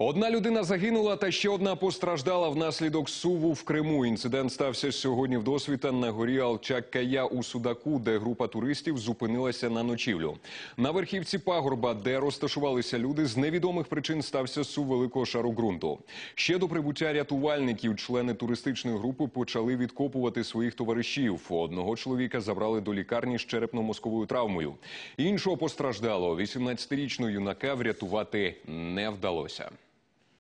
Одна людина загинула, та ще одна постраждала внаслідок суву в Криму. Інцидент стався сьогодні в досвіта на горі Алчаккая у Судаку, де група туристів зупинилася на ночівлю. На верхівці пагорба, де розташувалися люди, з невідомих причин стався сув великого шару ґрунту. Ще до прибуття рятувальників члени туристичної групи почали відкопувати своїх товаришів. Одного чоловіка забрали до лікарні з черепно-мозковою травмою. Іншого постраждало 18-річного юнака врятувати не вдалося.